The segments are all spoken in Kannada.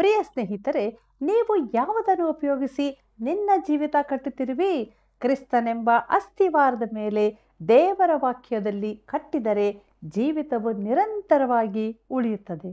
ಪ್ರಿಯ ಸ್ನೇಹಿತರೆ ನೀವು ಯಾವುದನ್ನು ಉಪಯೋಗಿಸಿ ನಿನ್ನ ಜೀವಿತ ಕಟ್ಟುತ್ತಿರುವಿ ಕ್ರಿಸ್ತನೆಂಬ ಅಸ್ಥಿವಾರದ ಮೇಲೆ ದೇವರ ವಾಕ್ಯದಲ್ಲಿ ಕಟ್ಟಿದರೆ ಜೀವಿತವು ನಿರಂತರವಾಗಿ ಉಳಿಯುತ್ತದೆ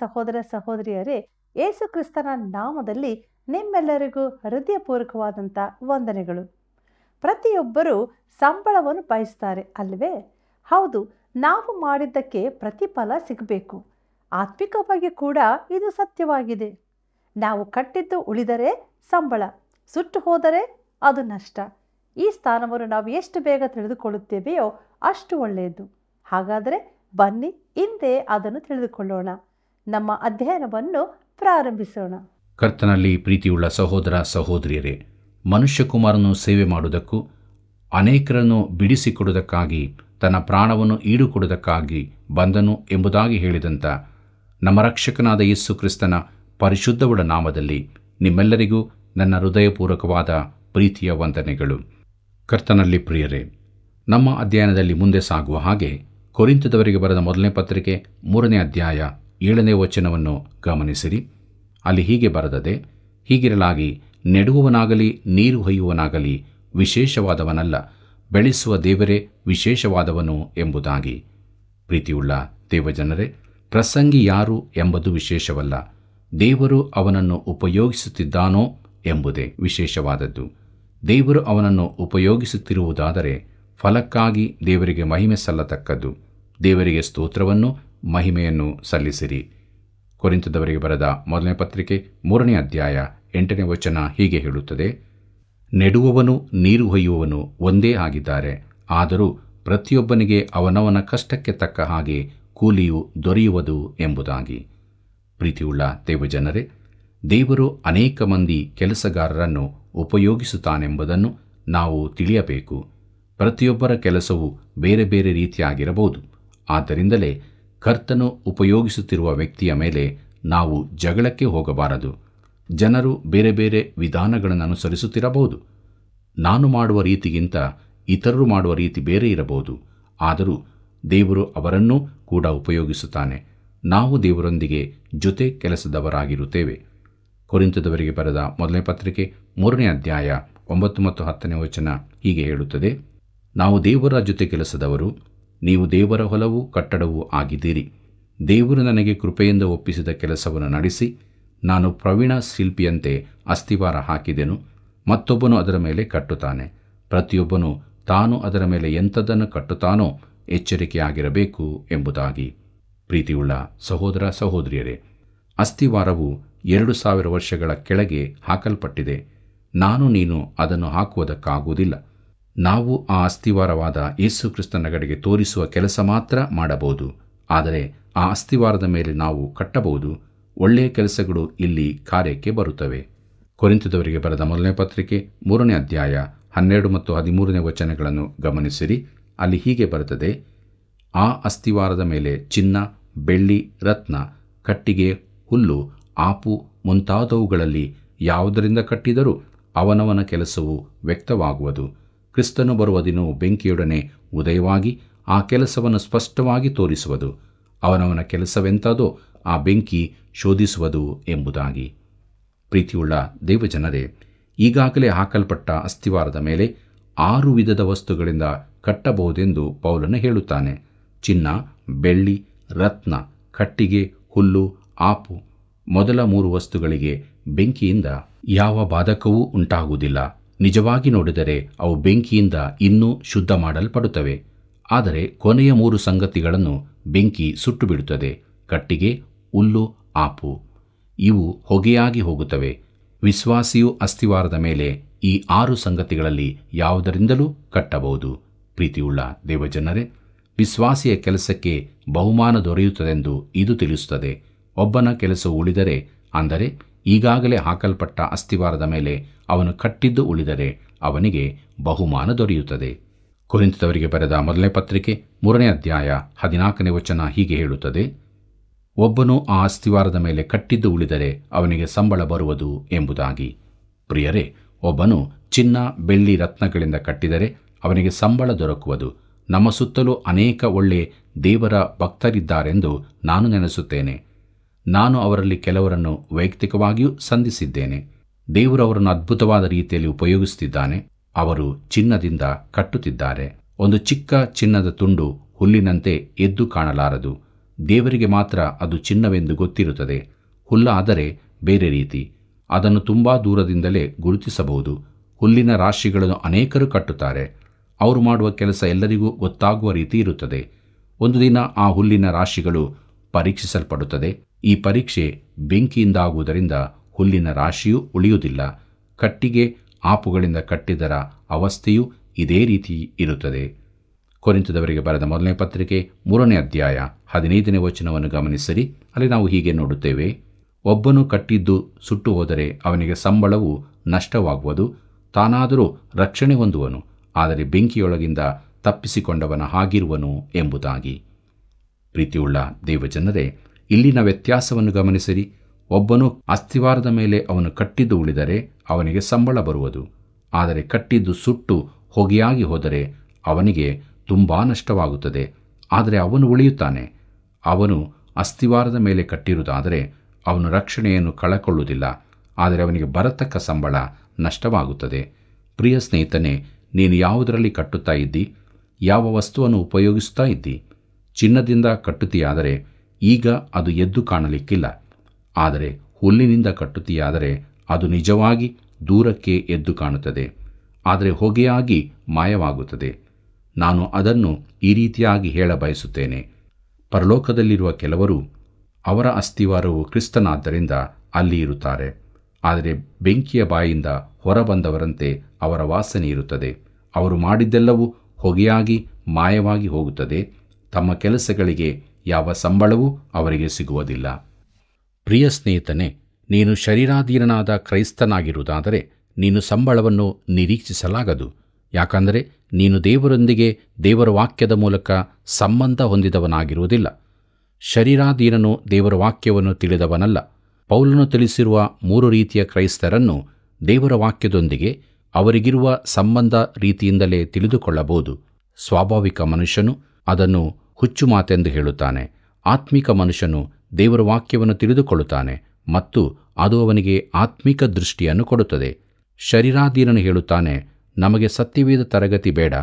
ಸಹೋದರ ಸಹೋದರಿಯರೇ ಯೇಸು ಕ್ರಿಸ್ತನ ನಾಮದಲ್ಲಿ ನಿಮ್ಮೆಲ್ಲರಿಗೂ ಹೃದಯಪೂರ್ವಕವಾದಂಥ ವಂದನೆಗಳು ಪ್ರತಿಯೊಬ್ಬರೂ ಸಂಬಳವನ್ನು ಬಯಸ್ತಾರೆ ಅಲ್ವೇ ಹೌದು ನಾವು ಮಾಡಿದ್ದಕ್ಕೆ ಪ್ರತಿಫಲ ಸಿಗಬೇಕು ಆತ್ಮಿಕವಾಗಿ ಕೂಡ ಇದು ಸತ್ಯವಾಗಿದೆ ನಾವು ಕಟ್ಟಿದ್ದು ಉಳಿದರೆ ಸಂಬಳ ಸುಟ್ಟು ಹೋದರೆ ಅದು ನಷ್ಟ ಈ ಸ್ಥಾನವನ್ನು ನಾವು ಎಷ್ಟು ಬೇಗ ತಿಳಿದುಕೊಳ್ಳುತ್ತೇವೆಯೋ ಅಷ್ಟು ಒಳ್ಳೆಯದು ಹಾಗಾದರೆ ಬನ್ನಿ ಹಿಂದೆ ಅದನ್ನು ತಿಳಿದುಕೊಳ್ಳೋಣ ನಮ್ಮ ಅಧ್ಯಯನವನ್ನು ಪ್ರಾರಂಭಿಸೋಣ ಕರ್ತನಲ್ಲಿ ಪ್ರೀತಿಯುಳ್ಳ ಸಹೋದರ ಸಹೋದರಿಯರೇ ಮನುಷ್ಯಕುಮಾರನು ಸೇವೆ ಮಾಡುವುದಕ್ಕೂ ಅನೇಕರನ್ನು ಬಿಡಿಸಿಕೊಡುವುದಕ್ಕಾಗಿ ತನ್ನ ಪ್ರಾಣವನ್ನು ಈಡುಕೊಡುವುದಕ್ಕಾಗಿ ಬಂದನು ಎಂಬುದಾಗಿ ಹೇಳಿದಂಥ ನಮ್ಮ ರಕ್ಷಕನಾದ ಯೇಸು ಕ್ರಿಸ್ತನ ಪರಿಶುದ್ಧವುಳ ನಾಮದಲ್ಲಿ ನಿಮ್ಮೆಲ್ಲರಿಗೂ ನನ್ನ ಹೃದಯಪೂರ್ವಕವಾದ ಪ್ರೀತಿಯ ವಂದನೆಗಳು ಕರ್ತನಲ್ಲಿ ಪ್ರಿಯರೇ ನಮ್ಮ ಅಧ್ಯಯನದಲ್ಲಿ ಮುಂದೆ ಸಾಗುವ ಹಾಗೆ ಕೊರಿಂತದವರಿಗೆ ಬರೆದ ಮೊದಲನೇ ಪತ್ರಿಕೆ ಮೂರನೇ ಅಧ್ಯಾಯ ಏಳನೇ ವಚನವನ್ನು ಗಮನಿಸಿರಿ ಅಲ್ಲಿ ಹೀಗೆ ಬರದದೆ ಹೀಗಿರಲಾಗಿ ನೆಡುವವನಾಗಲಿ ನೀರು ಹೊಯ್ಯುವನಾಗಲಿ ವಿಶೇಷವಾದವನಲ್ಲ ಬೆಳೆಸುವ ದೇವರೇ ವಿಶೇಷವಾದವನು ಎಂಬುದಾಗಿ ಪ್ರೀತಿಯುಳ್ಳ ದೇವಜನರೇ ಪ್ರಸಂಗಿ ಯಾರು ಎಂಬುದು ವಿಶೇಷವಲ್ಲ ದೇವರು ಅವನನ್ನು ಉಪಯೋಗಿಸುತ್ತಿದ್ದಾನೋ ಎಂಬುದೇ ವಿಶೇಷವಾದದ್ದು ದೇವರು ಅವನನ್ನು ಉಪಯೋಗಿಸುತ್ತಿರುವುದಾದರೆ ಫಲಕ್ಕಾಗಿ ದೇವರಿಗೆ ಮಹಿಮೆ ಸಲ್ಲತಕ್ಕದ್ದು ದೇವರಿಗೆ ಸ್ತೋತ್ರವನ್ನು ಮಹಿಮೆಯನ್ನು ಸಲ್ಲಿಸಿರಿ ಕೊರಿಂತದವರಿಗೆ ಬರೆದ ಮೊದಲನೇ ಪತ್ರಿಕೆ ಮೂರನೇ ಅಧ್ಯಾಯ ಎಂಟನೇ ವಚನ ಹೀಗೆ ಹೇಳುತ್ತದೆ ನೆಡುವವನು ನೀರು ಹೊಯ್ಯುವವನು ಒಂದೇ ಆಗಿದ್ದಾರೆ ಆದರೂ ಪ್ರತಿಯೊಬ್ಬನಿಗೆ ಅವನವನ ಕಷ್ಟಕ್ಕೆ ತಕ್ಕ ಹಾಗೆ ಕೂಲಿಯು ದೊರೆಯುವುದು ಎಂಬುದಾಗಿ ಪ್ರೀತಿಯುಳ್ಳ ದೇವಜನರೇ ದೇವರು ಅನೇಕ ಮಂದಿ ಕೆಲಸಗಾರರನ್ನು ಉಪಯೋಗಿಸುತ್ತಾನೆಂಬುದನ್ನು ನಾವು ತಿಳಿಯಬೇಕು ಪ್ರತಿಯೊಬ್ಬರ ಕೆಲಸವು ಬೇರೆ ಬೇರೆ ರೀತಿಯಾಗಿರಬಹುದು ಆದ್ದರಿಂದಲೇ ಕರ್ತನು ಉಪಯೋಗಿಸುತ್ತಿರುವ ವ್ಯಕ್ತಿಯ ಮೇಲೆ ನಾವು ಜಗಳಕ್ಕೆ ಹೋಗಬಾರದು ಜನರು ಬೇರೆ ಬೇರೆ ವಿಧಾನಗಳನ್ನು ಅನುಸರಿಸುತ್ತಿರಬಹುದು ನಾನು ಮಾಡುವ ರೀತಿಗಿಂತ ಇತರರು ಮಾಡುವ ರೀತಿ ಬೇರೆ ಇರಬಹುದು ಆದರೂ ದೇವರು ಅವರನ್ನೂ ಕೂಡ ಉಪಯೋಗಿಸುತ್ತಾನೆ ನಾವು ದೇವರೊಂದಿಗೆ ಜೊತೆ ಕೆಲಸದವರಾಗಿರುತ್ತೇವೆ ಕುರಿತದವರಿಗೆ ಬರೆದ ಮೊದಲನೇ ಪತ್ರಿಕೆ ಮೂರನೇ ಅಧ್ಯಾಯ ಒಂಬತ್ತು ಮತ್ತು ಹತ್ತನೇ ವಚನ ಹೀಗೆ ಹೇಳುತ್ತದೆ ನಾವು ದೇವರ ಜೊತೆ ಕೆಲಸದವರು ನೀವು ದೇವರ ಹೊಲವೂ ಕಟ್ಟಡವೂ ಆಗಿದ್ದೀರಿ ದೇವರು ನನಗೆ ಕೃಪೆಯಿಂದ ಒಪ್ಪಿಸಿದ ಕೆಲಸವನ್ನು ನಡೆಸಿ ನಾನು ಪ್ರವೀಣ ಶಿಲ್ಪಿಯಂತೆ ಅಸ್ಥಿವಾರ ಹಾಕಿದೆನು ಮತ್ತೊಬ್ಬನು ಅದರ ಮೇಲೆ ಕಟ್ಟುತ್ತಾನೆ ಪ್ರತಿಯೊಬ್ಬನು ತಾನು ಅದರ ಮೇಲೆ ಎಂಥದ್ದನ್ನು ಕಟ್ಟುತ್ತಾನೋ ಎಚ್ಚರಿಕೆಯಾಗಿರಬೇಕು ಎಂಬುದಾಗಿ ಪ್ರೀತಿಯುಳ್ಳ ಸಹೋದರ ಸಹೋದರಿಯರೇ ಅಸ್ಥಿವಾರವು ಎರಡು ಸಾವಿರ ವರ್ಷಗಳ ಕೆಳಗೆ ಹಾಕಲ್ಪಟ್ಟಿದೆ ನಾನು ನೀನು ಅದನ್ನು ಹಾಕುವುದಕ್ಕಾಗುವುದಿಲ್ಲ ನಾವು ಆ ಅಸ್ಥಿವಾರವಾದ ಕ್ರಿಸ್ತನ ಕಡೆಗೆ ತೋರಿಸುವ ಕೆಲಸ ಮಾತ್ರ ಮಾಡಬಹುದು ಆದರೆ ಆ ಅಸ್ಥಿವಾರದ ಮೇಲೆ ನಾವು ಕಟ್ಟಬಹುದು ಒಳ್ಳೆಯ ಕೆಲಸಗಳು ಇಲ್ಲಿ ಕಾರ್ಯಕ್ಕೆ ಬರುತ್ತವೆ ಕೊರಿಂತದವರಿಗೆ ಬರೆದ ಮೊದಲನೇ ಪತ್ರಿಕೆ ಮೂರನೇ ಅಧ್ಯಾಯ ಹನ್ನೆರಡು ಮತ್ತು ಹದಿಮೂರನೇ ವಚನಗಳನ್ನು ಗಮನಿಸಿರಿ ಅಲ್ಲಿ ಹೀಗೆ ಬರುತ್ತದೆ ಆ ಅಸ್ಥಿವಾರದ ಮೇಲೆ ಚಿನ್ನ ಬೆಳ್ಳಿ ರತ್ನ ಕಟ್ಟಿಗೆ ಹುಲ್ಲು ಆಪು ಮುಂತಾದವುಗಳಲ್ಲಿ ಯಾವುದರಿಂದ ಕಟ್ಟಿದರೂ ಅವನವನ ಕೆಲಸವು ವ್ಯಕ್ತವಾಗುವುದು ಕ್ರಿಸ್ತನು ಬರುವ ದಿನವು ಬೆಂಕಿಯೊಡನೆ ಉದಯವಾಗಿ ಆ ಕೆಲಸವನ್ನು ಸ್ಪಷ್ಟವಾಗಿ ತೋರಿಸುವುದು ಅವನವನ ಕೆಲಸವೆಂತಾದೋ ಆ ಬೆಂಕಿ ಶೋಧಿಸುವುದು ಎಂಬುದಾಗಿ ಪ್ರೀತಿಯುಳ್ಳ ದೇವಜನರೇ ಈಗಾಗಲೇ ಹಾಕಲ್ಪಟ್ಟ ಅಸ್ಥಿವಾರದ ಮೇಲೆ ಆರು ವಿಧದ ವಸ್ತುಗಳಿಂದ ಕಟ್ಟಬಹುದೆಂದು ಪೌಲನು ಹೇಳುತ್ತಾನೆ ಚಿನ್ನ ಬೆಳ್ಳಿ ರತ್ನ ಕಟ್ಟಿಗೆ ಹುಲ್ಲು ಆಪು ಮೊದಲ ಮೂರು ವಸ್ತುಗಳಿಗೆ ಬೆಂಕಿಯಿಂದ ಯಾವ ಬಾಧಕವೂ ಉಂಟಾಗುವುದಿಲ್ಲ ನಿಜವಾಗಿ ನೋಡಿದರೆ ಅವು ಬೆಂಕಿಯಿಂದ ಇನ್ನೂ ಶುದ್ಧ ಮಾಡಲ್ಪಡುತ್ತವೆ ಆದರೆ ಕೊನೆಯ ಮೂರು ಸಂಗತಿಗಳನ್ನು ಬೆಂಕಿ ಸುಟ್ಟು ಬಿಡುತ್ತದೆ ಕಟ್ಟಿಗೆ ಹುಲ್ಲು ಆಪು ಇವು ಹೊಗೆಯಾಗಿ ಹೋಗುತ್ತವೆ ವಿಶ್ವಾಸಿಯು ಅಸ್ಥಿವಾರದ ಮೇಲೆ ಈ ಆರು ಸಂಗತಿಗಳಲ್ಲಿ ಯಾವುದರಿಂದಲೂ ಕಟ್ಟಬಹುದು ಪ್ರೀತಿಯುಳ್ಳ ದೇವಜನರೇ ವಿಶ್ವಾಸಿಯ ಕೆಲಸಕ್ಕೆ ಬಹುಮಾನ ದೊರೆಯುತ್ತದೆಂದು ಇದು ತಿಳಿಸುತ್ತದೆ ಒಬ್ಬನ ಕೆಲಸವು ಉಳಿದರೆ ಅಂದರೆ ಈಗಾಗಲೇ ಹಾಕಲ್ಪಟ್ಟ ಅಸ್ಥಿವಾರದ ಮೇಲೆ ಅವನು ಕಟ್ಟಿದ್ದು ಉಳಿದರೆ ಅವನಿಗೆ ಬಹುಮಾನ ದೊರೆಯುತ್ತದೆ ಕುರಿತದವರಿಗೆ ಬರೆದ ಮೊದಲನೇ ಪತ್ರಿಕೆ ಮೂರನೇ ಅಧ್ಯಾಯ ಹದಿನಾಲ್ಕನೇ ವಚನ ಹೀಗೆ ಹೇಳುತ್ತದೆ ಒಬ್ಬನು ಆ ಅಸ್ಥಿವಾರದ ಮೇಲೆ ಕಟ್ಟಿದ್ದು ಉಳಿದರೆ ಅವನಿಗೆ ಸಂಬಳ ಬರುವುದು ಎಂಬುದಾಗಿ ಪ್ರಿಯರೇ ಒಬ್ಬನು ಚಿನ್ನ ಬೆಳ್ಳಿ ರತ್ನಗಳಿಂದ ಕಟ್ಟಿದರೆ ಅವನಿಗೆ ಸಂಬಳ ದೊರಕುವುದು ನಮ್ಮ ಸುತ್ತಲೂ ಅನೇಕ ಒಳ್ಳೆ ದೇವರ ಭಕ್ತರಿದ್ದಾರೆಂದು ನಾನು ನೆನೆಸುತ್ತೇನೆ ನಾನು ಅವರಲ್ಲಿ ಕೆಲವರನ್ನು ವೈಯಕ್ತಿಕವಾಗಿಯೂ ಸಂಧಿಸಿದ್ದೇನೆ ದೇವರು ಅವರನ್ನು ಅದ್ಭುತವಾದ ರೀತಿಯಲ್ಲಿ ಉಪಯೋಗಿಸುತ್ತಿದ್ದಾನೆ ಅವರು ಚಿನ್ನದಿಂದ ಕಟ್ಟುತ್ತಿದ್ದಾರೆ ಒಂದು ಚಿಕ್ಕ ಚಿನ್ನದ ತುಂಡು ಹುಲ್ಲಿನಂತೆ ಎದ್ದು ಕಾಣಲಾರದು ದೇವರಿಗೆ ಮಾತ್ರ ಅದು ಚಿನ್ನವೆಂದು ಗೊತ್ತಿರುತ್ತದೆ ಹುಲ್ಲಾದರೆ ಬೇರೆ ರೀತಿ ಅದನ್ನು ತುಂಬ ದೂರದಿಂದಲೇ ಗುರುತಿಸಬಹುದು ಹುಲ್ಲಿನ ರಾಶಿಗಳನ್ನು ಅನೇಕರು ಕಟ್ಟುತ್ತಾರೆ ಅವರು ಮಾಡುವ ಕೆಲಸ ಎಲ್ಲರಿಗೂ ಗೊತ್ತಾಗುವ ರೀತಿ ಇರುತ್ತದೆ ಒಂದು ದಿನ ಆ ಹುಲ್ಲಿನ ರಾಶಿಗಳು ಪರೀಕ್ಷಿಸಲ್ಪಡುತ್ತದೆ ಈ ಪರೀಕ್ಷೆ ಬೆಂಕಿಯಿಂದಾಗುವುದರಿಂದ ಹುಲ್ಲಿನ ರಾಶಿಯೂ ಉಳಿಯುವುದಿಲ್ಲ ಕಟ್ಟಿಗೆ ಆಪುಗಳಿಂದ ಕಟ್ಟಿದರ ಅವಸ್ಥೆಯೂ ಇದೇ ರೀತಿ ಇರುತ್ತದೆ ಕೊರಿಂತದವರಿಗೆ ಬರೆದ ಮೊದಲನೇ ಪತ್ರಿಕೆ ಮೂರನೇ ಅಧ್ಯಾಯ ಹದಿನೈದನೇ ವಚನವನ್ನು ಗಮನಿಸಿರಿ ಅಲ್ಲಿ ನಾವು ಹೀಗೆ ನೋಡುತ್ತೇವೆ ಒಬ್ಬನು ಕಟ್ಟಿದ್ದು ಸುಟ್ಟು ಹೋದರೆ ಅವನಿಗೆ ಸಂಬಳವು ನಷ್ಟವಾಗುವುದು ತಾನಾದರೂ ರಕ್ಷಣೆ ಹೊಂದುವನು ಆದರೆ ಬೆಂಕಿಯೊಳಗಿಂದ ತಪ್ಪಿಸಿಕೊಂಡವನ ಹಾಗಿರುವನು ಎಂಬುದಾಗಿ ಪ್ರೀತಿಯುಳ್ಳ ದೇವಜನರೇ ಇಲ್ಲಿನ ವ್ಯತ್ಯಾಸವನ್ನು ಗಮನಿಸಿರಿ ಒಬ್ಬನು ಅಸ್ಥಿವಾರದ ಮೇಲೆ ಅವನು ಕಟ್ಟಿದ್ದು ಉಳಿದರೆ ಅವನಿಗೆ ಸಂಬಳ ಬರುವುದು ಆದರೆ ಕಟ್ಟಿದ್ದು ಸುಟ್ಟು ಹೊಗೆಯಾಗಿ ಹೋದರೆ ಅವನಿಗೆ ತುಂಬಾ ನಷ್ಟವಾಗುತ್ತದೆ ಆದರೆ ಅವನು ಉಳಿಯುತ್ತಾನೆ ಅವನು ಅಸ್ಥಿವಾರದ ಮೇಲೆ ಕಟ್ಟಿರುವುದಾದರೆ ಅವನು ರಕ್ಷಣೆಯನ್ನು ಕಳಕೊಳ್ಳುವುದಿಲ್ಲ ಆದರೆ ಅವನಿಗೆ ಬರತಕ್ಕ ಸಂಬಳ ನಷ್ಟವಾಗುತ್ತದೆ ಪ್ರಿಯ ಸ್ನೇಹಿತನೇ ನೀನು ಯಾವುದರಲ್ಲಿ ಕಟ್ಟುತ್ತಾ ಇದ್ದಿ ಯಾವ ವಸ್ತುವನ್ನು ಉಪಯೋಗಿಸ್ತಾ ಇದ್ದಿ ಚಿನ್ನದಿಂದ ಕಟ್ಟುತ್ತೀಯಾದರೆ ಈಗ ಅದು ಎದ್ದು ಕಾಣಲಿಕ್ಕಿಲ್ಲ ಆದರೆ ಹುಲ್ಲಿನಿಂದ ಕಟ್ಟುತ್ತಿಯಾದರೆ ಅದು ನಿಜವಾಗಿ ದೂರಕ್ಕೆ ಎದ್ದು ಕಾಣುತ್ತದೆ ಆದರೆ ಹೊಗೆಯಾಗಿ ಮಾಯವಾಗುತ್ತದೆ ನಾನು ಅದನ್ನು ಈ ರೀತಿಯಾಗಿ ಹೇಳ ಬಯಸುತ್ತೇನೆ ಪರಲೋಕದಲ್ಲಿರುವ ಕೆಲವರು ಅವರ ಅಸ್ಥಿವಾರವು ಕ್ರಿಸ್ತನಾದ್ದರಿಂದ ಅಲ್ಲಿ ಇರುತ್ತಾರೆ ಆದರೆ ಬೆಂಕಿಯ ಬಾಯಿಂದ ಹೊರಬಂದವರಂತೆ ಅವರ ವಾಸನೆ ಇರುತ್ತದೆ ಅವರು ಮಾಡಿದ್ದೆಲ್ಲವೂ ಹೊಗೆಯಾಗಿ ಮಾಯವಾಗಿ ಹೋಗುತ್ತದೆ ತಮ್ಮ ಕೆಲಸಗಳಿಗೆ ಯಾವ ಸಂಬಳವೂ ಅವರಿಗೆ ಸಿಗುವುದಿಲ್ಲ ಪ್ರಿಯ ಸ್ನೇಹಿತನೇ ನೀನು ಶರೀರಾಧೀನನಾದ ಕ್ರೈಸ್ತನಾಗಿರುವುದಾದರೆ ನೀನು ಸಂಬಳವನ್ನು ನಿರೀಕ್ಷಿಸಲಾಗದು ಯಾಕಂದರೆ ನೀನು ದೇವರೊಂದಿಗೆ ದೇವರ ವಾಕ್ಯದ ಮೂಲಕ ಸಂಬಂಧ ಹೊಂದಿದವನಾಗಿರುವುದಿಲ್ಲ ಶರೀರಾಧೀನನು ದೇವರ ವಾಕ್ಯವನ್ನು ತಿಳಿದವನಲ್ಲ ಪೌಲನು ತಿಳಿಸಿರುವ ಮೂರು ರೀತಿಯ ಕ್ರೈಸ್ತರನ್ನು ದೇವರ ವಾಕ್ಯದೊಂದಿಗೆ ಅವರಿಗಿರುವ ಸಂಬಂಧ ರೀತಿಯಿಂದಲೇ ತಿಳಿದುಕೊಳ್ಳಬಹುದು ಸ್ವಾಭಾವಿಕ ಮನುಷ್ಯನು ಅದನ್ನು ಹುಚ್ಚು ಮಾತೆಂದು ಹೇಳುತ್ತಾನೆ ಆತ್ಮಿಕ ಮನುಷ್ಯನು ದೇವರ ವಾಕ್ಯವನ್ನು ತಿಳಿದುಕೊಳ್ಳುತ್ತಾನೆ ಮತ್ತು ಅದು ಅವನಿಗೆ ಆತ್ಮಿಕ ದೃಷ್ಟಿಯನ್ನು ಕೊಡುತ್ತದೆ ಶರೀರಾಧೀನನು ಹೇಳುತ್ತಾನೆ ನಮಗೆ ಸತ್ಯವೇದ ತರಗತಿ ಬೇಡ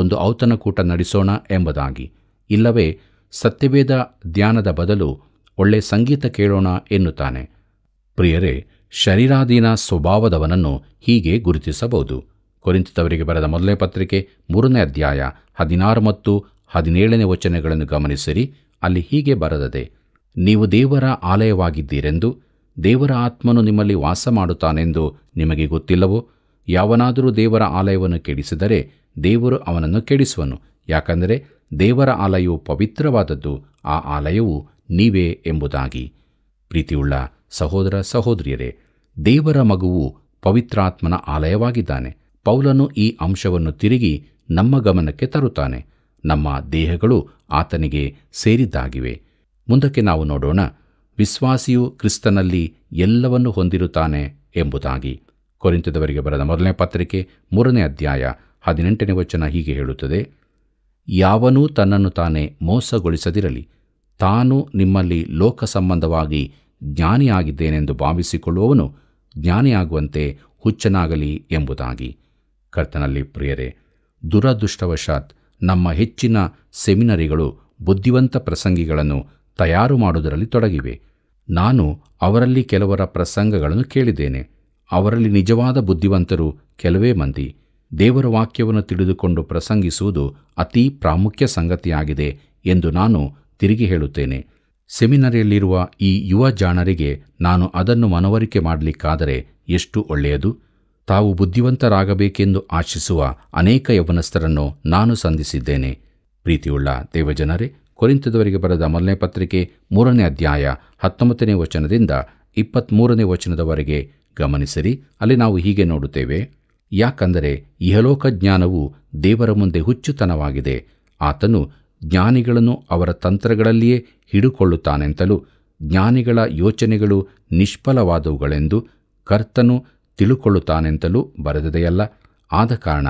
ಒಂದು ಔತಣಕೂಟ ನಡೆಸೋಣ ಎಂಬುದಾಗಿ ಇಲ್ಲವೇ ಸತ್ಯವೇದ ಧ್ಯಾನದ ಬದಲು ಒಳ್ಳೆ ಸಂಗೀತ ಕೇಳೋಣ ಎನ್ನುತ್ತಾನೆ ಪ್ರಿಯರೇ ಶರೀರಾಧೀನ ಸ್ವಭಾವದವನನ್ನು ಹೀಗೆ ಗುರುತಿಸಬಹುದು ಕೊರಿಂತದವರಿಗೆ ಬರೆದ ಮೊದಲನೇ ಪತ್ರಿಕೆ ಮೂರನೇ ಅಧ್ಯಾಯ ಹದಿನಾರು ಮತ್ತು ಹದಿನೇಳನೇ ವಚನಗಳನ್ನು ಗಮನಿಸಿರಿ ಅಲ್ಲಿ ಹೀಗೆ ಬರದದೆ ನೀವು ದೇವರ ಆಲಯವಾಗಿದ್ದೀರೆಂದು ದೇವರ ಆತ್ಮನು ನಿಮ್ಮಲ್ಲಿ ವಾಸ ಮಾಡುತ್ತಾನೆಂದು ನಿಮಗೆ ಗೊತ್ತಿಲ್ಲವೋ ಯಾವನಾದರೂ ದೇವರ ಆಲಯವನ್ನು ಕೆಡಿಸಿದರೆ ದೇವರು ಅವನನ್ನು ಕೆಡಿಸುವನು ಯಾಕಂದರೆ ದೇವರ ಆಲಯವು ಪವಿತ್ರವಾದದ್ದು ಆ ಆಲಯವು ನೀವೇ ಎಂಬುದಾಗಿ ಪ್ರೀತಿಯುಳ್ಳ ಸಹೋದರ ಸಹೋದರಿಯರೇ ದೇವರ ಮಗುವು ಪವಿತ್ರಾತ್ಮನ ಆಲಯವಾಗಿದ್ದಾನೆ ಪೌಲನು ಈ ಅಂಶವನ್ನು ತಿರುಗಿ ನಮ್ಮ ಗಮನಕ್ಕೆ ತರುತ್ತಾನೆ ನಮ್ಮ ದೇಹಗಳು ಆತನಿಗೆ ಸೇರಿದ್ದಾಗಿವೆ ಮುಂದಕ್ಕೆ ನಾವು ನೋಡೋಣ ವಿಶ್ವಾಸಿಯು ಕ್ರಿಸ್ತನಲ್ಲಿ ಎಲ್ಲವನ್ನು ಹೊಂದಿರುತ್ತಾನೆ ಎಂಬುದಾಗಿ ಕೊರಿಂತದವರಿಗೆ ಬರೆದ ಮೊದಲನೇ ಪತ್ರಿಕೆ ಮೂರನೇ ಅಧ್ಯಾಯ ಹದಿನೆಂಟನೇ ವಚನ ಹೀಗೆ ಹೇಳುತ್ತದೆ ಯಾವನೂ ತನ್ನನ್ನು ತಾನೇ ಮೋಸಗೊಳಿಸದಿರಲಿ ತಾನು ನಿಮ್ಮಲ್ಲಿ ಲೋಕ ಸಂಬಂಧವಾಗಿ ಜ್ಞಾನಿಯಾಗಿದ್ದೇನೆಂದು ಭಾವಿಸಿಕೊಳ್ಳುವವನು ಜ್ಞಾನಿಯಾಗುವಂತೆ ಹುಚ್ಚನಾಗಲಿ ಎಂಬುದಾಗಿ ಕರ್ತನಲ್ಲಿ ಪ್ರಿಯರೇ ದುರದೃಷ್ಟವಶಾತ್ ನಮ್ಮ ಹೆಚ್ಚಿನ ಸೆಮಿನರಿಗಳು ಬುದ್ಧಿವಂತ ಪ್ರಸಂಗಿಗಳನ್ನು ತಯಾರು ಮಾಡುವುದರಲ್ಲಿ ತೊಡಗಿವೆ ನಾನು ಅವರಲ್ಲಿ ಕೆಲವರ ಪ್ರಸಂಗಗಳನ್ನು ಕೇಳಿದ್ದೇನೆ ಅವರಲ್ಲಿ ನಿಜವಾದ ಬುದ್ಧಿವಂತರು ಕೆಲವೇ ಮಂದಿ ದೇವರ ವಾಕ್ಯವನ್ನು ತಿಳಿದುಕೊಂಡು ಪ್ರಸಂಗಿಸುವುದು ಅತೀ ಪ್ರಾಮುಖ್ಯ ಸಂಗತಿಯಾಗಿದೆ ಎಂದು ನಾನು ತಿರುಗಿ ಹೇಳುತ್ತೇನೆ ಸೆಮಿನರಿಯಲ್ಲಿರುವ ಈ ಯುವ ಜಾಣರಿಗೆ ನಾನು ಅದನ್ನು ಮನವರಿಕೆ ಮಾಡಲಿಕ್ಕಾದರೆ ಎಷ್ಟು ಒಳ್ಳೆಯದು ತಾವು ಬುದ್ಧಿವಂತರಾಗಬೇಕೆಂದು ಆಶಿಸುವ ಅನೇಕ ಯವನಸ್ಥರನ್ನು ನಾನು ಸಂಧಿಸಿದ್ದೇನೆ ಪ್ರೀತಿಯುಳ್ಳ ದೇವಜನರೇ ಕೊರಿಂತದವರಿಗೆ ಬರೆದ ಮೊದಲನೇ ಪತ್ರಿಕೆ ಮೂರನೇ ಅಧ್ಯಾಯ ಹತ್ತೊಂಬತ್ತನೇ ವಚನದಿಂದ ಇಪ್ಪತ್ತ್ಮೂರನೇ ವಚನದವರೆಗೆ ಗಮನಿಸಿರಿ ಅಲ್ಲಿ ನಾವು ಹೀಗೆ ನೋಡುತ್ತೇವೆ ಯಾಕಂದರೆ ಇಹಲೋಕ ಜ್ಞಾನವು ದೇವರ ಮುಂದೆ ಹುಚ್ಚುತನವಾಗಿದೆ ಆತನು ಜ್ಞಾನಿಗಳನ್ನು ಅವರ ತಂತ್ರಗಳಲ್ಲಿಯೇ ಹಿಡುಕೊಳ್ಳುತ್ತಾನೆಂತಲೂ ಜ್ಞಾನಿಗಳ ಯೋಚನೆಗಳು ನಿಷ್ಫಲವಾದವುಗಳೆಂದು ಕರ್ತನು ತಿಳುಕೊಳ್ಳುತ್ತಾನೆಂತಲೂ ಬರೆದದೆಯಲ್ಲ ಆದ ಕಾರಣ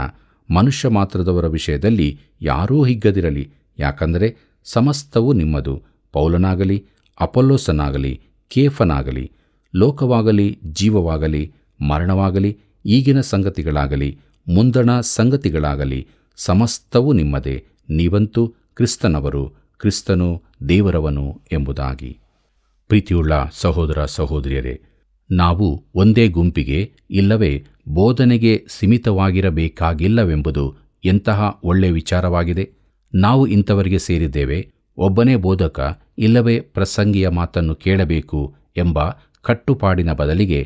ಮನುಷ್ಯ ಮಾತ್ರದವರ ವಿಷಯದಲ್ಲಿ ಯಾರೂ ಹಿಗ್ಗದಿರಲಿ ಯಾಕಂದರೆ ಸಮಸ್ತವೂ ನಿಮ್ಮದು ಪೌಲನಾಗಲಿ ಅಪೊಲ್ಲೋಸನಾಗಲಿ ಕೇಫನಾಗಲಿ ಲೋಕವಾಗಲಿ ಜೀವವಾಗಲಿ ಮರಣವಾಗಲಿ ಈಗಿನ ಸಂಗತಿಗಳಾಗಲಿ ಮುಂದಣ ಸಂಗತಿಗಳಾಗಲಿ ಸಮಸ್ತವೂ ನಿಮ್ಮದೇ ನೀವಂತೂ ಕ್ರಿಸ್ತನವರು ಕ್ರಿಸ್ತನು ದೇವರವನು ಎಂಬುದಾಗಿ ಪ್ರೀತಿಯುಳ್ಳ ಸಹೋದರ ಸಹೋದರಿಯರೇ ನಾವು ಒಂದೇ ಗುಂಪಿಗೆ ಇಲ್ಲವೇ ಬೋಧನೆಗೆ ಸೀಮಿತವಾಗಿರಬೇಕಾಗಿಲ್ಲವೆಂಬುದು ಎಂತಹ ಒಳ್ಳೆ ವಿಚಾರವಾಗಿದೆ ನಾವು ಇಂಥವರಿಗೆ ಸೇರಿದ್ದೇವೆ ಒಬ್ಬನೇ ಬೋಧಕ ಇಲ್ಲವೇ ಪ್ರಸಂಗಿಯ ಮಾತನ್ನು ಕೇಳಬೇಕು ಎಂಬ ಕಟ್ಟುಪಾಡಿನ ಬದಲಿಗೆ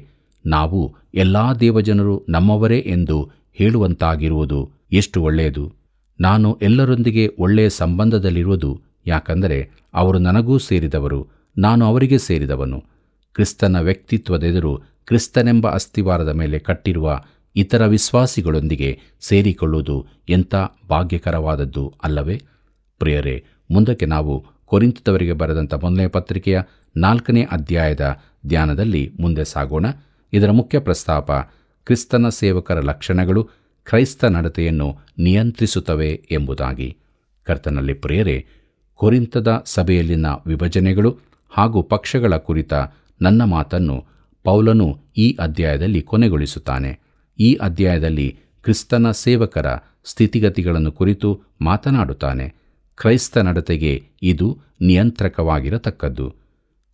ನಾವು ಎಲ್ಲ ದೇವಜನರು ನಮ್ಮವರೇ ಎಂದು ಹೇಳುವಂತಾಗಿರುವುದು ಎಷ್ಟು ಒಳ್ಳೆಯದು ನಾನು ಎಲ್ಲರೊಂದಿಗೆ ಒಳ್ಳೆಯ ಸಂಬಂಧದಲ್ಲಿರುವುದು ಯಾಕಂದರೆ ಅವರು ನನಗೂ ಸೇರಿದವರು ನಾನು ಅವರಿಗೆ ಸೇರಿದವನು ಕ್ರಿಸ್ತನ ವ್ಯಕ್ತಿತ್ವದೆದುರು ಕ್ರಿಸ್ತನೆಂಬ ಅಸ್ಥಿವಾರದ ಮೇಲೆ ಕಟ್ಟಿರುವ ಇತರ ವಿಶ್ವಾಸಿಗಳೊಂದಿಗೆ ಸೇರಿಕೊಳ್ಳುವುದು ಎಂಥ ಭಾಗ್ಯಕರವಾದದ್ದು ಅಲ್ಲವೇ ಪ್ರಿಯರೇ ಮುಂದಕ್ಕೆ ನಾವು ಕೊರಿಂತದವರಿಗೆ ಬರೆದಂಥ ಮೊದಲನೇ ಪತ್ರಿಕೆಯ ನಾಲ್ಕನೇ ಅಧ್ಯಾಯದ ಧ್ಯಾನದಲ್ಲಿ ಮುಂದೆ ಸಾಗೋಣ ಇದರ ಮುಖ್ಯ ಪ್ರಸ್ತಾಪ ಕ್ರಿಸ್ತನ ಸೇವಕರ ಲಕ್ಷಣಗಳು ಕ್ರೈಸ್ತ ನಡತೆಯನ್ನು ನಿಯಂತ್ರಿಸುತ್ತವೆ ಎಂಬುದಾಗಿ ಕರ್ತನಲ್ಲಿ ಪ್ರಿಯರೇ ಕೊರಿಂತದ ಸಭೆಯಲ್ಲಿನ ವಿಭಜನೆಗಳು ಹಾಗೂ ಪಕ್ಷಗಳ ಕುರಿತ ನನ್ನ ಮಾತನ್ನು ಪೌಲನು ಈ ಅಧ್ಯಾಯದಲ್ಲಿ ಕೊನೆಗೊಳಿಸುತ್ತಾನೆ ಈ ಅಧ್ಯಾಯದಲ್ಲಿ ಕ್ರಿಸ್ತನ ಸೇವಕರ ಸ್ಥಿತಿಗತಿಗಳನ್ನು ಕುರಿತು ಮಾತನಾಡುತ್ತಾನೆ ಕ್ರೈಸ್ತ ನಡತೆಗೆ ಇದು ನಿಯಂತ್ರಕವಾಗಿರತಕ್ಕದ್ದು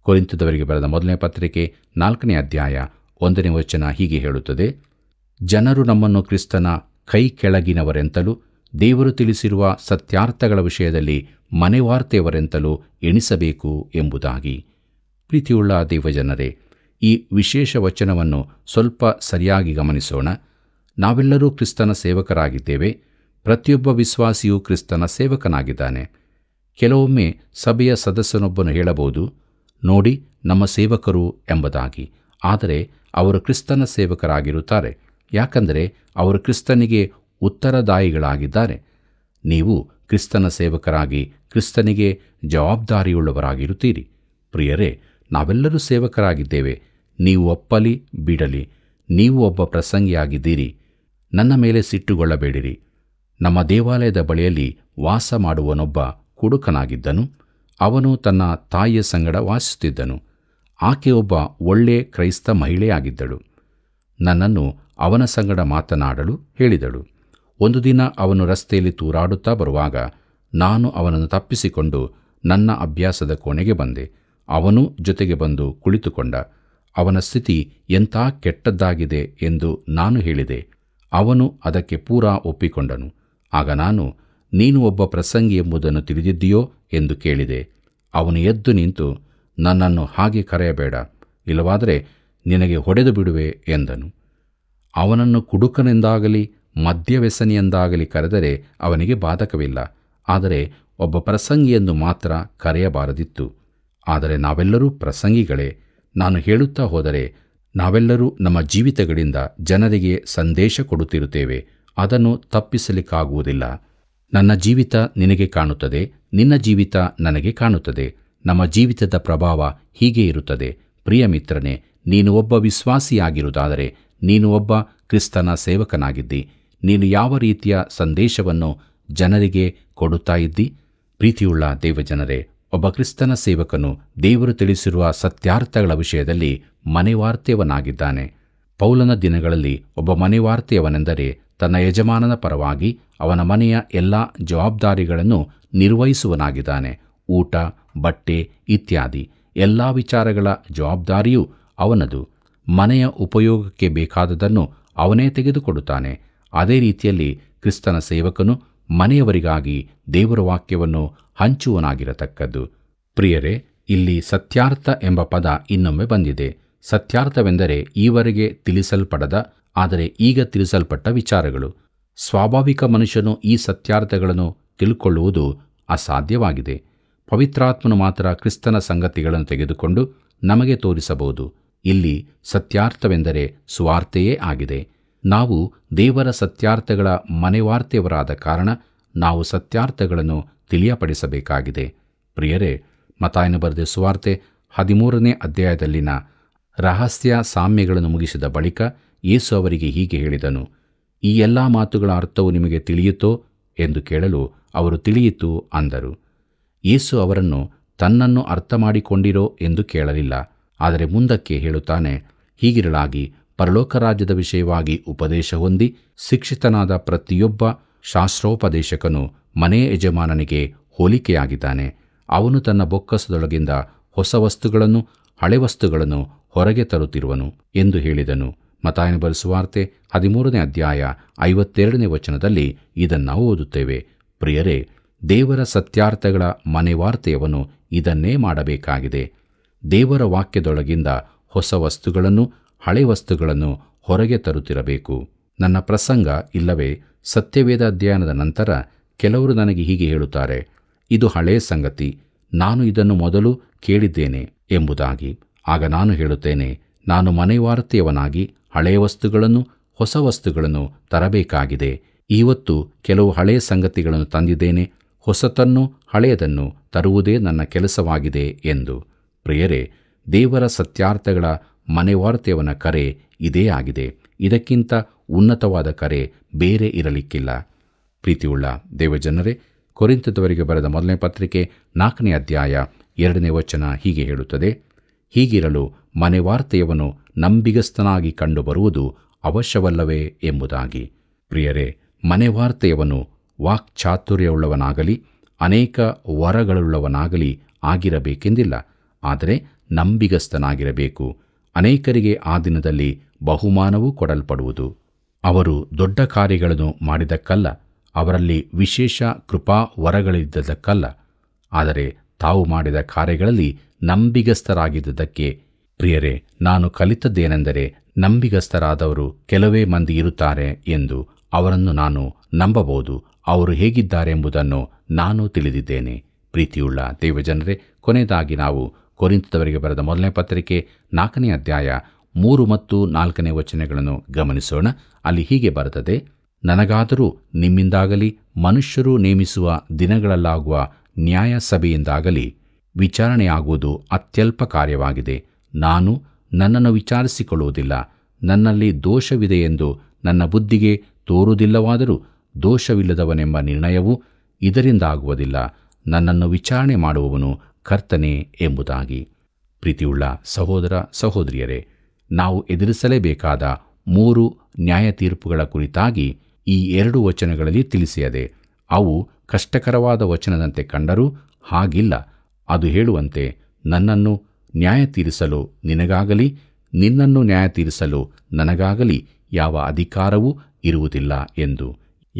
ಕೊರಿಂತದವರಿಗೆ ಬರೆದ ಮೊದಲನೇ ಪತ್ರಿಕೆ ನಾಲ್ಕನೇ ಅಧ್ಯಾಯ ಒಂದನೇ ವಚನ ಹೀಗೆ ಹೇಳುತ್ತದೆ ಜನರು ನಮ್ಮನ್ನು ಕ್ರಿಸ್ತನ ಕೈ ಕೆಳಗಿನವರೆಂತಲೂ ದೇವರು ತಿಳಿಸಿರುವ ಸತ್ಯಾರ್ಥಗಳ ವಿಷಯದಲ್ಲಿ ಮನೆವಾರ್ತೆಯವರೆಂತಲೂ ಎಣಿಸಬೇಕು ಎಂಬುದಾಗಿ ಪ್ರೀತಿಯುಳ್ಳ ದೇವಜನರೇ ಈ ವಿಶೇಷ ವಚನವನ್ನು ಸ್ವಲ್ಪ ಸರಿಯಾಗಿ ಗಮನಿಸೋಣ ನಾವೆಲ್ಲರೂ ಕ್ರಿಸ್ತನ ಸೇವಕರಾಗಿದ್ದೇವೆ ಪ್ರತಿಯೊಬ್ಬ ವಿಶ್ವಾಸಿಯೂ ಕ್ರಿಸ್ತನ ಸೇವಕನಾಗಿದ್ದಾನೆ ಕೆಲವೊಮ್ಮೆ ಸಭೆಯ ಸದಸ್ಯನೊಬ್ಬನು ಹೇಳಬಹುದು ನೋಡಿ ನಮ್ಮ ಸೇವಕರು ಎಂಬುದಾಗಿ ಆದರೆ ಅವರು ಕ್ರಿಸ್ತನ ಸೇವಕರಾಗಿರುತ್ತಾರೆ ಯಾಕಂದರೆ ಅವರು ಕ್ರಿಸ್ತನಿಗೆ ಉತ್ತರದಾಯಿಗಳಾಗಿದ್ದಾರೆ ನೀವು ಕ್ರಿಸ್ತನ ಸೇವಕರಾಗಿ ಕ್ರಿಸ್ತನಿಗೆ ಜವಾಬ್ದಾರಿಯುಳ್ಳವರಾಗಿರುತ್ತೀರಿ ಪ್ರಿಯರೇ ನಾವೆಲ್ಲರೂ ಸೇವಕರಾಗಿದ್ದೇವೆ ನೀವು ಒಪ್ಪಲಿ ಬಿಡಲಿ ನೀವು ಒಬ್ಬ ಪ್ರಸಂಗಿಯಾಗಿದ್ದೀರಿ ನನ್ನ ಮೇಲೆ ಸಿಟ್ಟುಗೊಳ್ಳಬೇಡಿರಿ ನಮ್ಮ ದೇವಾಲಯದ ಬಳಿಯಲ್ಲಿ ವಾಸ ಮಾಡುವನೊಬ್ಬ ಕುಡುಕನಾಗಿದ್ದನು ಅವನು ತನ್ನ ತಾಯಿಯ ಸಂಗಡ ವಾಸಿಸುತ್ತಿದ್ದನು ಆಕೆ ಒಬ್ಬ ಒಳ್ಳೆ ಕ್ರೈಸ್ತ ಮಹಿಳೆಯಾಗಿದ್ದಳು ನನ್ನನ್ನು ಅವನ ಸಂಗಡ ಮಾತನಾಡಲು ಹೇಳಿದಳು ಒಂದು ದಿನ ಅವನು ರಸ್ತೆಯಲ್ಲಿ ತೂರಾಡುತ್ತಾ ಬರುವಾಗ ನಾನು ಅವನನ್ನು ತಪ್ಪಿಸಿಕೊಂಡು ನನ್ನ ಅಭ್ಯಾಸದ ಕೋಣೆಗೆ ಬಂದೆ ಅವನೂ ಜೊತೆಗೆ ಬಂದು ಕುಳಿತುಕೊಂಡ ಅವನ ಸ್ಥಿತಿ ಎಂಥ ಕೆಟ್ಟದ್ದಾಗಿದೆ ಎಂದು ನಾನು ಹೇಳಿದೆ ಅವನು ಅದಕ್ಕೆ ಪೂರಾ ಒಪ್ಪಿಕೊಂಡನು ಆಗ ನಾನು ನೀನು ಒಬ್ಬ ಪ್ರಸಂಗಿ ಎಂಬುದನ್ನು ತಿಳಿದಿದ್ದೀಯೋ ಎಂದು ಕೇಳಿದೆ ಅವನು ಎದ್ದು ನಿಂತು ನನ್ನನ್ನು ಹಾಗೆ ಕರೆಯಬೇಡ ಇಲ್ಲವಾದರೆ ನಿನಗೆ ಹೊಡೆದು ಬಿಡುವೆ ಎಂದನು ಅವನನ್ನು ಕುಡುಕನೆಂದಾಗಲಿ ಮದ್ಯವ್ಯಸನಿಯೆಂದಾಗಲಿ ಕರೆದರೆ ಅವನಿಗೆ ಬಾಧಕವಿಲ್ಲ ಆದರೆ ಒಬ್ಬ ಪ್ರಸಂಗಿಯೆಂದು ಮಾತ್ರ ಕರೆಯಬಾರದಿತ್ತು ಆದರೆ ನಾವೆಲ್ಲರೂ ಪ್ರಸಂಗಿಗಳೇ ನಾನು ಹೇಳುತ್ತಾ ಹೋದರೆ ನಾವೆಲ್ಲರೂ ನಮ್ಮ ಜೀವಿತಗಳಿಂದ ಜನರಿಗೆ ಸಂದೇಶ ಕೊಡುತ್ತಿರುತ್ತೇವೆ ಅದನ್ನು ತಪ್ಪಿಸಲಿಕ್ಕಾಗುವುದಿಲ್ಲ ನನ್ನ ಜೀವಿತ ನಿನಗೆ ಕಾಣುತ್ತದೆ ನಿನ್ನ ಜೀವಿತ ನನಗೆ ಕಾಣುತ್ತದೆ ನಮ್ಮ ಜೀವಿತದ ಪ್ರಭಾವ ಹೀಗೆ ಇರುತ್ತದೆ ಪ್ರಿಯ ಮಿತ್ರನೇ ನೀನು ಒಬ್ಬ ವಿಶ್ವಾಸಿಯಾಗಿರುವುದಾದರೆ ನೀನು ಒಬ್ಬ ಕ್ರಿಸ್ತನ ಸೇವಕನಾಗಿದ್ದಿ ನೀನು ಯಾವ ರೀತಿಯ ಸಂದೇಶವನ್ನು ಜನರಿಗೆ ಕೊಡುತ್ತಾ ಇದ್ದಿ ಪ್ರೀತಿಯುಳ್ಳ ದೇವಜನರೇ ಒಬ್ಬ ಕ್ರಿಸ್ತನ ಸೇವಕನು ದೇವರು ತಿಳಿಸಿರುವ ಸತ್ಯಾರ್ಥಗಳ ವಿಷಯದಲ್ಲಿ ಮನೆವಾರ್ತೆಯವನಾಗಿದ್ದಾನೆ ಪೌಲನ ದಿನಗಳಲ್ಲಿ ಒಬ್ಬ ಮನೆವಾರ್ತೆಯವನೆಂದರೆ ತನ್ನ ಯಜಮಾನನ ಪರವಾಗಿ ಅವನ ಮನೆಯ ಎಲ್ಲ ಜವಾಬ್ದಾರಿಗಳನ್ನು ನಿರ್ವಹಿಸುವನಾಗಿದ್ದಾನೆ ಊಟ ಬಟ್ಟೆ ಇತ್ಯಾದಿ ಎಲ್ಲ ವಿಚಾರಗಳ ಜವಾಬ್ದಾರಿಯೂ ಅವನದು ಮನೆಯ ಉಪಯೋಗಕ್ಕೆ ಬೇಕಾದದನ್ನು ಅವನೇ ತೆಗೆದುಕೊಡುತ್ತಾನೆ ಅದೇ ರೀತಿಯಲ್ಲಿ ಕ್ರಿಸ್ತನ ಸೇವಕನು ಮನೆಯವರಿಗಾಗಿ ದೇವರ ವಾಕ್ಯವನ್ನು ಹಂಚುವನಾಗಿರತಕ್ಕದ್ದು ಪ್ರಿಯರೇ ಇಲ್ಲಿ ಸತ್ಯಾರ್ಥ ಎಂಬ ಪದ ಇನ್ನೊಮ್ಮೆ ಬಂದಿದೆ ಸತ್ಯಾರ್ಥವೆಂದರೆ ಈವರೆಗೆ ತಿಳಿಸಲ್ಪಡದ ಆದರೆ ಈಗ ತಿಳಿಸಲ್ಪಟ್ಟ ವಿಚಾರಗಳು ಸ್ವಾಭಾವಿಕ ಮನುಷ್ಯನು ಈ ಸತ್ಯಾರ್ಥಗಳನ್ನು ತಿಳ್ಕೊಳ್ಳುವುದು ಅಸಾಧ್ಯವಾಗಿದೆ ಪವಿತ್ರಾತ್ಮನು ಮಾತ್ರ ಕ್ರಿಸ್ತನ ಸಂಗತಿಗಳನ್ನು ತೆಗೆದುಕೊಂಡು ನಮಗೆ ತೋರಿಸಬಹುದು ಇಲ್ಲಿ ಸತ್ಯಾರ್ಥವೆಂದರೆ ಸ್ವಾರ್ಥೆಯೇ ಆಗಿದೆ ನಾವು ದೇವರ ಸತ್ಯಾರ್ಥಗಳ ಮನೆವಾರ್ತೆಯವರಾದ ಕಾರಣ ನಾವು ಸತ್ಯಾರ್ಥಗಳನ್ನು ತಿಳಿಯಪಡಿಸಬೇಕಾಗಿದೆ ಪ್ರಿಯರೇ ಮತಾಯನ ಬರೆದ ಸುವಾರ್ತೆ ಹದಿಮೂರನೇ ಅಧ್ಯಾಯದಲ್ಲಿನ ರಹಸ್ಯ ಸಾಮ್ಯಗಳನ್ನು ಮುಗಿಸಿದ ಬಳಿಕ ಯೇಸು ಅವರಿಗೆ ಹೀಗೆ ಹೇಳಿದನು ಈ ಎಲ್ಲ ಮಾತುಗಳ ಅರ್ಥವು ನಿಮಗೆ ತಿಳಿಯುತ್ತೋ ಎಂದು ಕೇಳಲು ಅವರು ತಿಳಿಯಿತು ಅಂದರು ಯೇಸು ಅವರನ್ನು ತನ್ನನ್ನು ಅರ್ಥ ಮಾಡಿಕೊಂಡಿರೋ ಎಂದು ಕೇಳಲಿಲ್ಲ ಆದರೆ ಮುಂದಕ್ಕೆ ಹೇಳುತ್ತಾನೆ ಹೀಗಿರಲಾಗಿ ಪರಲೋಕ ರಾಜ್ಯದ ವಿಷಯವಾಗಿ ಉಪದೇಶ ಹೊಂದಿ ಶಿಕ್ಷಿತನಾದ ಪ್ರತಿಯೊಬ್ಬ ಶಾಸ್ತ್ರೋಪದೇಶಕನು ಮನೆ ಯಜಮಾನನಿಗೆ ಹೋಲಿಕೆಯಾಗಿದ್ದಾನೆ ಅವನು ತನ್ನ ಬೊಕ್ಕಸದೊಳಗಿಂದ ಹೊಸ ವಸ್ತುಗಳನ್ನು ಹಳೆ ವಸ್ತುಗಳನ್ನು ಹೊರಗೆ ತರುತ್ತಿರುವನು ಎಂದು ಹೇಳಿದನು ಮತಾಯನ ಬರೆಸುವಾರ್ತೆ ಹದಿಮೂರನೇ ಅಧ್ಯಾಯ ಐವತ್ತೆರಡನೇ ವಚನದಲ್ಲಿ ಇದನ್ನು ಓದುತ್ತೇವೆ ಪ್ರಿಯರೇ ದೇವರ ಸತ್ಯಾರ್ಥಗಳ ಮನೆವಾರ್ತೆಯವನು ಇದನ್ನೇ ಮಾಡಬೇಕಾಗಿದೆ ದೇವರ ವಾಕ್ಯದೊಳಗಿಂದ ಹೊಸ ವಸ್ತುಗಳನ್ನು ಹಳೆ ವಸ್ತುಗಳನ್ನು ಹೊರಗೆ ತರುತ್ತಿರಬೇಕು ನನ್ನ ಪ್ರಸಂಗ ಇಲ್ಲವೇ ಸತ್ಯವೇದ ಅಧ್ಯಯನದ ನಂತರ ಕೆಲವರು ನನಗೆ ಹೀಗೆ ಹೇಳುತ್ತಾರೆ ಇದು ಹಳೆಯ ಸಂಗತಿ ನಾನು ಇದನ್ನು ಮೊದಲು ಕೇಳಿದ್ದೇನೆ ಎಂಬುದಾಗಿ ಆಗ ನಾನು ಹೇಳುತ್ತೇನೆ ನಾನು ಮನೆವಾರತೆಯವನಾಗಿ ಹಳೆಯ ವಸ್ತುಗಳನ್ನು ಹೊಸ ವಸ್ತುಗಳನ್ನು ತರಬೇಕಾಗಿದೆ ಇವತ್ತು ಕೆಲವು ಹಳೆಯ ಸಂಗತಿಗಳನ್ನು ತಂದಿದ್ದೇನೆ ಹೊಸತನ್ನು ಹಳೆಯದನ್ನು ತರುವುದೇ ನನ್ನ ಕೆಲಸವಾಗಿದೆ ಎಂದು ಪ್ರಿಯರೇ ದೇವರ ಸತ್ಯಾರ್ಥಗಳ ಮನೆವಾರ್ತೆಯವನ ಕರೆ ಇದೇ ಆಗಿದೆ ಇದಕ್ಕಿಂತ ಉನ್ನತವಾದ ಕರೆ ಬೇರೆ ಇರಲಿಕ್ಕಿಲ್ಲ ಪ್ರೀತಿಯುಳ್ಳ ದೇವಜನರೇ ಕೊರಿಂತದವರಿಗೆ ಬರೆದ ಮೊದಲನೇ ಪತ್ರಿಕೆ ನಾಲ್ಕನೇ ಅಧ್ಯಾಯ ಎರಡನೇ ವಚನ ಹೀಗೆ ಹೇಳುತ್ತದೆ ಹೀಗಿರಲು ಮನೆವಾರ್ತೆಯವನು ನಂಬಿಗಸ್ತನಾಗಿ ಕಂಡುಬರುವುದು ಅವಶ್ಯವಲ್ಲವೇ ಎಂಬುದಾಗಿ ಪ್ರಿಯರೇ ಮನೆವಾರ್ತೆಯವನು ವಾಕ್ಚಾತುರ್ಯವುಳ್ಳವನಾಗಲಿ ಅನೇಕ ವರಗಳುಳ್ಳವನಾಗಲಿ ಆಗಿರಬೇಕೆಂದಿಲ್ಲ ಆದರೆ ನಂಬಿಗಸ್ತನಾಗಿರಬೇಕು ಅನೇಕರಿಗೆ ಆ ದಿನದಲ್ಲಿ ಬಹುಮಾನವೂ ಕೊಡಲ್ಪಡುವುದು ಅವರು ದೊಡ್ಡ ಕಾರ್ಯಗಳನ್ನು ಮಾಡಿದಕ್ಕಲ್ಲ ಅವರಲ್ಲಿ ವಿಶೇಷ ಕೃಪಾ ವರಗಳಿದ್ದದಕ್ಕಲ್ಲ ಆದರೆ ತಾವು ಮಾಡಿದ ಕಾರ್ಯಗಳಲ್ಲಿ ನಂಬಿಗಸ್ತರಾಗಿದ್ದದಕ್ಕೆ ಪ್ರಿಯರೇ ನಾನು ಕಲಿತದ್ದೇನೆಂದರೆ ನಂಬಿಗಸ್ತರಾದವರು ಕೆಲವೇ ಮಂದಿ ಇರುತ್ತಾರೆ ಎಂದು ಅವರನ್ನು ನಾನು ನಂಬಬಹುದು ಅವರು ಹೇಗಿದ್ದಾರೆಂಬುದನ್ನು ನಾನು ತಿಳಿದಿದ್ದೇನೆ ಪ್ರೀತಿಯುಳ್ಳ ದೇವಜನರೇ ಕೊನೆಯದಾಗಿ ನಾವು ಕೊರಿಂತದವರಿಗೆ ಬರೆದ ಮೊದಲನೇ ಪತ್ರಿಕೆ ನಾಲ್ಕನೇ ಅಧ್ಯಾಯ ಮೂರು ಮತ್ತು ನಾಲ್ಕನೇ ವಚನಗಳನ್ನು ಗಮನಿಸೋಣ ಅಲ್ಲಿ ಹೀಗೆ ಬರುತ್ತದೆ ನನಗಾದರೂ ನಿಮ್ಮಿಂದಾಗಲಿ ಮನುಷ್ಯರು ನೇಮಿಸುವ ದಿನಗಳಲ್ಲಾಗುವ ನ್ಯಾಯ ಸಭೆಯಿಂದಾಗಲಿ ವಿಚಾರಣೆಯಾಗುವುದು ಅತ್ಯಲ್ಪ ಕಾರ್ಯವಾಗಿದೆ ನಾನು ನನ್ನನ್ನು ವಿಚಾರಿಸಿಕೊಳ್ಳುವುದಿಲ್ಲ ನನ್ನಲ್ಲಿ ದೋಷವಿದೆ ಎಂದು ನನ್ನ ಬುದ್ಧಿಗೆ ತೋರುವುದಿಲ್ಲವಾದರೂ ದೋಷವಿಲ್ಲದವನೆಂಬ ನಿರ್ಣಯವು ಇದರಿಂದಾಗುವುದಿಲ್ಲ ನನ್ನನ್ನು ವಿಚಾರಣೆ ಮಾಡುವವನು ಕರ್ತನೆ ಎಂಬುದಾಗಿ ಪ್ರೀತಿಯುಳ್ಳ ಸಹೋದರ ಸಹೋದರಿಯರೇ ನಾವು ಎದುರಿಸಲೇಬೇಕಾದ ಮೂರು ನ್ಯಾಯ ತೀರ್ಪುಗಳ ಕುರಿತಾಗಿ ಈ ಎರಡು ವಚನಗಳಲ್ಲಿ ತಿಳಿಸಿಯದೆ ಅವು ಕಷ್ಟಕರವಾದ ವಚನದಂತೆ ಕಂಡರೂ ಹಾಗಿಲ್ಲ ಅದು ಹೇಳುವಂತೆ ನನ್ನನ್ನು ನ್ಯಾಯ ತೀರಿಸಲು ನಿನಗಾಗಲಿ ನಿನ್ನನ್ನು ನ್ಯಾಯ ತೀರಿಸಲು ನನಗಾಗಲಿ ಯಾವ ಅಧಿಕಾರವೂ ಇರುವುದಿಲ್ಲ ಎಂದು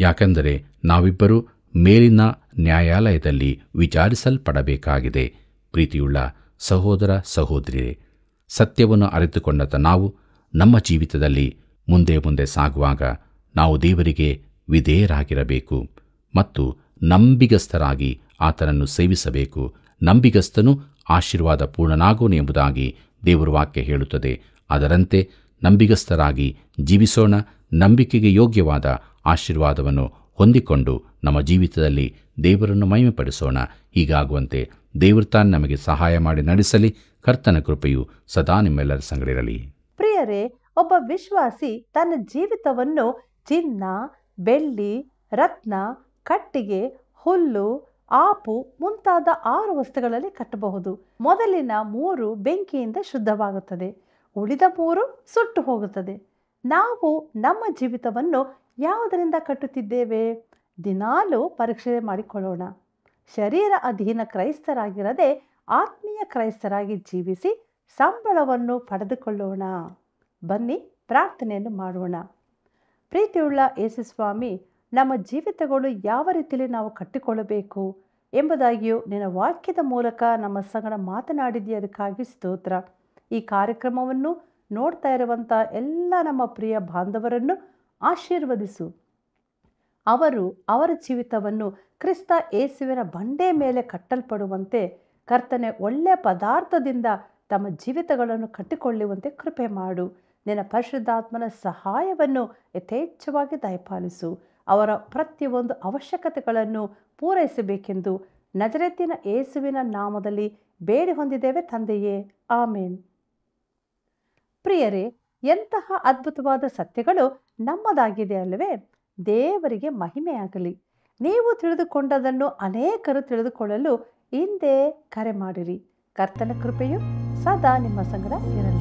ಯಾಕೆಂದರೆ ನಾವಿಬ್ಬರು ಮೇಲಿನ ನ್ಯಾಯಾಲಯದಲ್ಲಿ ವಿಚಾರಿಸಲ್ಪಡಬೇಕಾಗಿದೆ ಪ್ರೀತಿಯುಳ್ಳ ಸಹೋದರ ಸಹೋದರಿ ಸತ್ಯವನ್ನು ಅರಿತುಕೊಂಡಂತ ನಾವು ನಮ್ಮ ಜೀವಿತದಲ್ಲಿ ಮುಂದೆ ಮುಂದೆ ಸಾಗುವಾಗ ನಾವು ದೇವರಿಗೆ ವಿಧೇಯರಾಗಿರಬೇಕು ಮತ್ತು ನಂಬಿಗಸ್ಥರಾಗಿ ಆತನನ್ನು ಸೇವಿಸಬೇಕು ನಂಬಿಗಸ್ತನು ಆಶೀರ್ವಾದ ಪೂರ್ಣನಾಗೋನು ಎಂಬುದಾಗಿ ದೇವರು ವಾಕ್ಯ ಹೇಳುತ್ತದೆ ಅದರಂತೆ ನಂಬಿಗಸ್ಥರಾಗಿ ಜೀವಿಸೋಣ ನಂಬಿಕೆಗೆ ಯೋಗ್ಯವಾದ ಆಶೀರ್ವಾದವನ್ನು ಹೊಂದಿಕೊಂಡು ನಮ್ಮ ಜೀವಿತದಲ್ಲಿ ದೇವರನ್ನು ಮಹಿಮೆಪಡಿಸೋಣ ಹೀಗಾಗುವಂತೆ ದೇವರು ತಾನು ನಮಗೆ ಸಹಾಯ ಮಾಡಿ ನಡೆಸಲಿ ಕರ್ತನ ಕೃಪೆಯು ಸದಾ ನಿಮ್ಮೆಲ್ಲರ ಸಂಗಡಿರಲಿ ಪ್ರಿಯರೇ ಒಬ್ಬ ವಿಶ್ವಾಸಿ ತನ್ನ ಜೀವಿತವನ್ನು ಚಿನ್ನ ಬೆಳ್ಳಿ ರತ್ನ ಕಟ್ಟಿಗೆ ಹುಲ್ಲು ಆಪು ಮುಂತಾದ ಆರು ವಸ್ತುಗಳಲ್ಲಿ ಕಟ್ಟಬಹುದು ಮೊದಲಿನ ಮೂರು ಬೆಂಕಿಯಿಂದ ಶುದ್ಧವಾಗುತ್ತದೆ ಉಳಿದ ಮೂರು ಸುಟ್ಟು ಹೋಗುತ್ತದೆ ನಾವು ನಮ್ಮ ಜೀವಿತವನ್ನು ಯಾವುದರಿಂದ ಕಟ್ಟುತ್ತಿದ್ದೇವೆ ದಿನಾಲೂ ಪರೀಕ್ಷೆ ಮಾಡಿಕೊಳ್ಳೋಣ ಶರೀರ ಅಧೀನ ಕ್ರೈಸ್ತರಾಗಿರದೆ ಆತ್ಮೀಯ ಕ್ರೈಸ್ತರಾಗಿ ಜೀವಿಸಿ ಸಂಬಳವನ್ನು ಪಡೆದುಕೊಳ್ಳೋಣ ಬನ್ನಿ ಪ್ರಾರ್ಥನೆಯನ್ನು ಮಾಡೋಣ ಪ್ರೀತಿಯುಳ್ಳ ಸ್ವಾಮಿ ನಮ್ಮ ಜೀವಿತಗಳು ಯಾವ ರೀತಿಯಲ್ಲಿ ನಾವು ಕಟ್ಟಿಕೊಳ್ಳಬೇಕು ಎಂಬುದಾಗಿಯೂ ನಿನ್ನ ವಾಕ್ಯದ ಮೂಲಕ ನಮ್ಮ ಸಂಗಡ ಮಾತನಾಡಿದೆಯೇ ಅದಕ್ಕಾಗಿ ಸ್ತೋತ್ರ ಈ ಕಾರ್ಯಕ್ರಮವನ್ನು ನೋಡ್ತಾ ಇರುವಂಥ ಎಲ್ಲ ನಮ್ಮ ಪ್ರಿಯ ಬಾಂಧವರನ್ನು ಆಶೀರ್ವದಿಸು ಅವರು ಅವರ ಜೀವಿತವನ್ನು ಕ್ರಿಸ್ತ ಏಸುವಿನ ಬಂಡೆ ಮೇಲೆ ಕಟ್ಟಲ್ಪಡುವಂತೆ ಕರ್ತನೆ ಒಳ್ಳೆಯ ಪದಾರ್ಥದಿಂದ ತಮ್ಮ ಜೀವಿತಗಳನ್ನು ಕಟ್ಟಿಕೊಳ್ಳುವಂತೆ ಕೃಪೆ ಮಾಡು ನಿನ್ನ ಪರಿಶುದ್ಧಾತ್ಮನ ಸಹಾಯವನ್ನು ಯಥೇಚ್ಛವಾಗಿ ದಯಪಾಲಿಸು ಅವರ ಪ್ರತಿಯೊಂದು ಅವಶ್ಯಕತೆಗಳನ್ನು ಪೂರೈಸಬೇಕೆಂದು ನಜರೆತ್ತಿನ ಏಸುವಿನ ನಾಮದಲ್ಲಿ ಬೇಡಿ ಹೊಂದಿದ್ದೇವೆ ತಂದೆಯೇ ಆಮೇನ್ ಪ್ರಿಯರೇ ಎಂತಹ ಅದ್ಭುತವಾದ ಸತ್ಯಗಳು ನಮ್ಮದಾಗಿದೆ ಅಲ್ಲವೇ ದೇವರಿಗೆ ಮಹಿಮೆಯಾಗಲಿ ನೀವು ತಿಳಿದುಕೊಂಡದನ್ನು ಅನೇಕರು ತಿಳಿದುಕೊಳ್ಳಲು ಹಿಂದೆ ಕರೆ ಮಾಡಿರಿ ಕರ್ತನ ಕೃಪೆಯು ಸದಾ ನಿಮ್ಮ ಸಂಗಡ ಇರಲಿ